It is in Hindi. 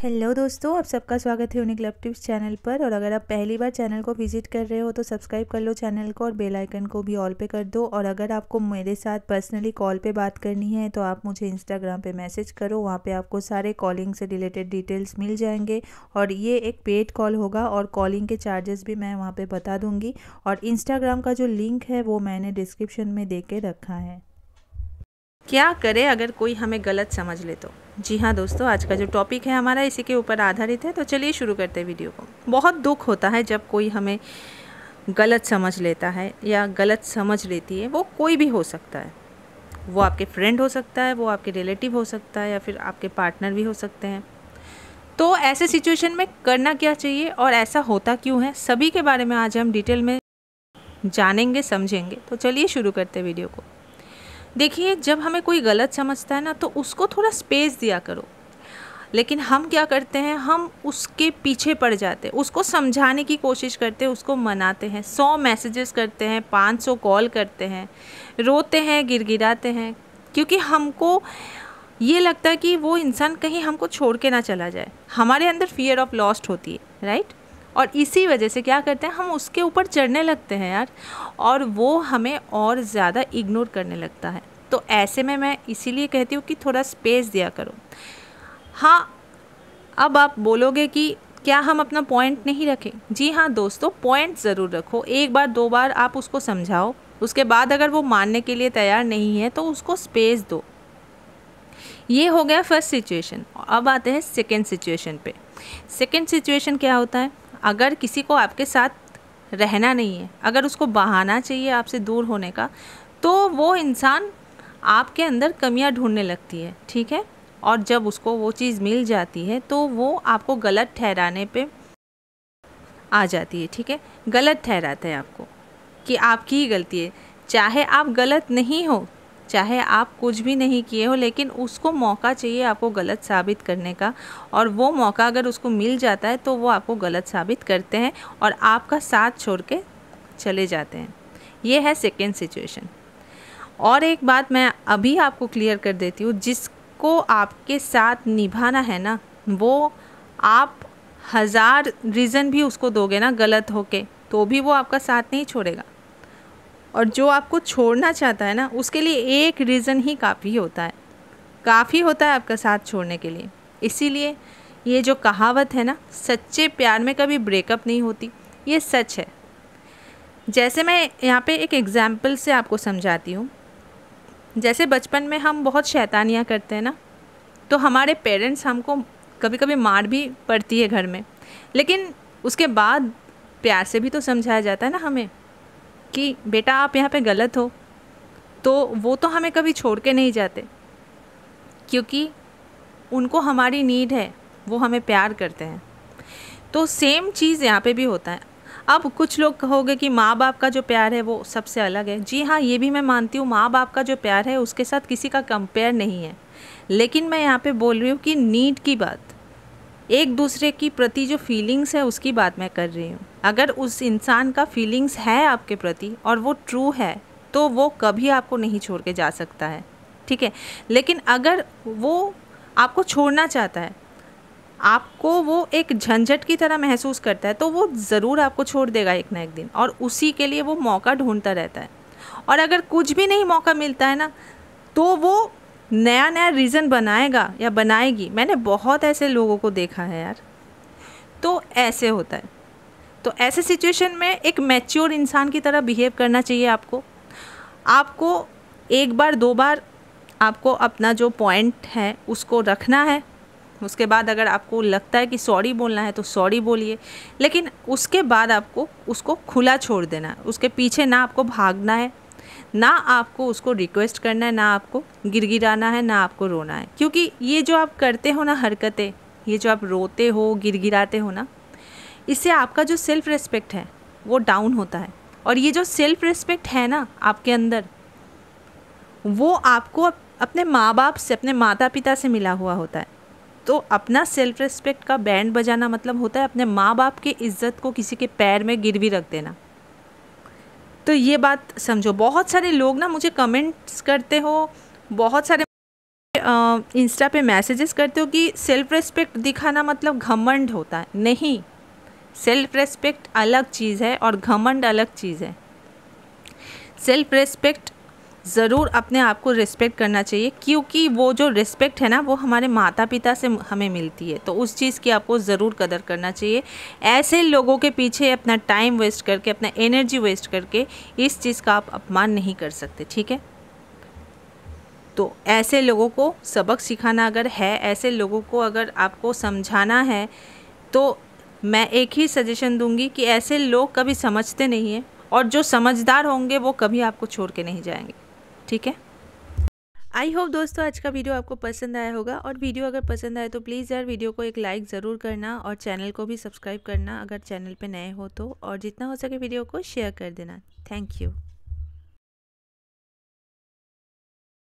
हेलो दोस्तों आप सबका स्वागत है यूनिक लव टिप्स चैनल पर और अगर आप पहली बार चैनल को विजिट कर रहे हो तो सब्सक्राइब कर लो चैनल को और बेल आइकन को भी ऑल पे कर दो और अगर आपको मेरे साथ पर्सनली कॉल पे बात करनी है तो आप मुझे इंस्टाग्राम पे मैसेज करो वहाँ पे आपको सारे कॉलिंग से रिलेटेड डिटेल्स मिल जाएंगे और ये एक पेड कॉल होगा और कॉलिंग के चार्जेस भी मैं वहाँ पर बता दूँगी और इंस्टाग्राम का जो लिंक है वो मैंने डिस्क्रिप्शन में दे के रखा है क्या करें अगर कोई हमें गलत समझ ले तो जी हाँ दोस्तों आज का जो टॉपिक है हमारा इसी के ऊपर आधारित है तो चलिए शुरू करते हैं वीडियो को बहुत दुख होता है जब कोई हमें गलत समझ लेता है या गलत समझ लेती है वो कोई भी हो सकता है वो आपके फ्रेंड हो सकता है वो आपके रिलेटिव हो सकता है या फिर आपके पार्टनर भी हो सकते हैं तो ऐसे सिचुएशन में करना क्या चाहिए और ऐसा होता क्यों है सभी के बारे में आज हम डिटेल में जानेंगे समझेंगे तो चलिए शुरू करते वीडियो को देखिए जब हमें कोई गलत समझता है ना तो उसको थोड़ा स्पेस दिया करो लेकिन हम क्या करते हैं हम उसके पीछे पड़ जाते हैं उसको समझाने की कोशिश करते हैं उसको मनाते हैं सौ मैसेजेस करते हैं पाँच सौ कॉल करते हैं रोते हैं गिरगिराते हैं क्योंकि हमको ये लगता है कि वो इंसान कहीं हमको छोड़ के ना चला जाए हमारे अंदर फियर ऑफ लॉस्ट होती है राइट और इसी वजह से क्या करते हैं हम उसके ऊपर चढ़ने लगते हैं यार और वो हमें और ज़्यादा इग्नोर करने लगता है तो ऐसे में मैं इसीलिए कहती हूँ कि थोड़ा स्पेस दिया करो हाँ अब आप बोलोगे कि क्या हम अपना पॉइंट नहीं रखें जी हाँ दोस्तों पॉइंट ज़रूर रखो एक बार दो बार आप उसको समझाओ उसके बाद अगर वो मानने के लिए तैयार नहीं है तो उसको स्पेस दो ये हो गया फर्स्ट सिचुएशन अब आते हैं सेकेंड सिचुएशन पे सेकेंड सिचुएशन क्या होता है अगर किसी को आपके साथ रहना नहीं है अगर उसको बहाना चाहिए आपसे दूर होने का तो वो इंसान आपके अंदर कमियां ढूंढने लगती है ठीक है और जब उसको वो चीज़ मिल जाती है तो वो आपको गलत ठहराने पे आ जाती है ठीक है गलत ठहराता है आपको कि आपकी ही गलती है चाहे आप गलत नहीं हो चाहे आप कुछ भी नहीं किए हो लेकिन उसको मौका चाहिए आपको गलत साबित करने का और वो मौका अगर उसको मिल जाता है तो वो आपको गलत साबित करते हैं और आपका साथ छोड़ के चले जाते हैं ये है सेकेंड सिचुएशन और एक बात मैं अभी आपको क्लियर कर देती हूँ जिसको आपके साथ निभाना है ना वो आप हज़ार रीज़न भी उसको दोगे ना गलत होके तो भी वो आपका साथ नहीं छोड़ेगा और जो आपको छोड़ना चाहता है ना उसके लिए एक रीज़न ही काफ़ी होता है काफ़ी होता है आपका साथ छोड़ने के लिए इसीलिए ये जो कहावत है ना सच्चे प्यार में कभी ब्रेकअप नहीं होती ये सच है जैसे मैं यहाँ पे एक एग्ज़ाम्पल से आपको समझाती हूँ जैसे बचपन में हम बहुत शैतानियाँ करते हैं ना तो हमारे पेरेंट्स हमको कभी कभी मार भी पड़ती है घर में लेकिन उसके बाद प्यार से भी तो समझाया जाता है ना हमें कि बेटा आप यहाँ पे गलत हो तो वो तो हमें कभी छोड़ के नहीं जाते क्योंकि उनको हमारी नीड है वो हमें प्यार करते हैं तो सेम चीज़ यहाँ पे भी होता है अब कुछ लोग कहोगे कि माँ बाप का जो प्यार है वो सबसे अलग है जी हाँ ये भी मैं मानती हूँ माँ बाप का जो प्यार है उसके साथ किसी का कंपेयर नहीं है लेकिन मैं यहाँ पे बोल रही हूँ कि नीड की बात एक दूसरे की प्रति जो फीलिंग्स है उसकी बात मैं कर रही हूँ अगर उस इंसान का फीलिंग्स है आपके प्रति और वो ट्रू है तो वो कभी आपको नहीं छोड़ के जा सकता है ठीक है लेकिन अगर वो आपको छोड़ना चाहता है आपको वो एक झंझट की तरह महसूस करता है तो वो ज़रूर आपको छोड़ देगा एक ना एक दिन और उसी के लिए वो मौका ढूंढता रहता है और अगर कुछ भी नहीं मौका मिलता है ना तो वो नया नया रीज़न बनाएगा या बनाएगी मैंने बहुत ऐसे लोगों को देखा है यार तो ऐसे होता है तो ऐसे सिचुएशन में एक मैच्योर इंसान की तरह बिहेव करना चाहिए आपको आपको एक बार दो बार आपको अपना जो पॉइंट है उसको रखना है उसके बाद अगर आपको लगता है कि सॉरी बोलना है तो सॉरी बोलिए लेकिन उसके बाद आपको उसको खुला छोड़ देना है उसके पीछे ना आपको भागना है ना आपको उसको रिक्वेस्ट करना है ना आपको गिरगिराना है ना आपको रोना है क्योंकि ये जो आप करते हो ना हरकतें ये जो आप रोते हो गिरगिराते हो ना इससे आपका जो सेल्फ़ रिस्पेक्ट है वो डाउन होता है और ये जो सेल्फ़ रिस्पेक्ट है ना आपके अंदर वो आपको अपने माँ बाप से अपने माता पिता से मिला हुआ होता है तो अपना सेल्फ़ रिस्पेक्ट का बैंड बजाना मतलब होता है अपने माँ बाप की इज्जत को किसी के पैर में गिरवी रख देना तो ये बात समझो बहुत सारे लोग ना मुझे कमेंट्स करते हो बहुत सारे इंस्टा पे मैसेजेस करते हो कि सेल्फ रेस्पेक्ट दिखाना मतलब घमंड होता है नहीं सेल्फ रेस्पेक्ट अलग चीज़ है और घमंड अलग चीज़ है सेल्फ रेस्पेक्ट ज़रूर अपने आप को रिस्पेक्ट करना चाहिए क्योंकि वो जो रिस्पेक्ट है ना वो हमारे माता पिता से हमें मिलती है तो उस चीज़ की आपको ज़रूर कदर करना चाहिए ऐसे लोगों के पीछे अपना टाइम वेस्ट करके अपना एनर्जी वेस्ट करके इस चीज़ का आप अपमान नहीं कर सकते ठीक है तो ऐसे लोगों को सबक सिखाना अगर है ऐसे लोगों को अगर आपको समझाना है तो मैं एक ही सजेशन दूंगी कि ऐसे लोग कभी समझते नहीं हैं और जो समझदार होंगे वो कभी आपको छोड़ के नहीं जाएंगे ठीक है आई होप दोस्तों आज का वीडियो आपको पसंद आया होगा और वीडियो अगर पसंद आए तो प्लीज़ यार वीडियो को एक लाइक ज़रूर करना और चैनल को भी सब्सक्राइब करना अगर चैनल पे नए हो तो और जितना हो सके वीडियो को शेयर कर देना थैंक यू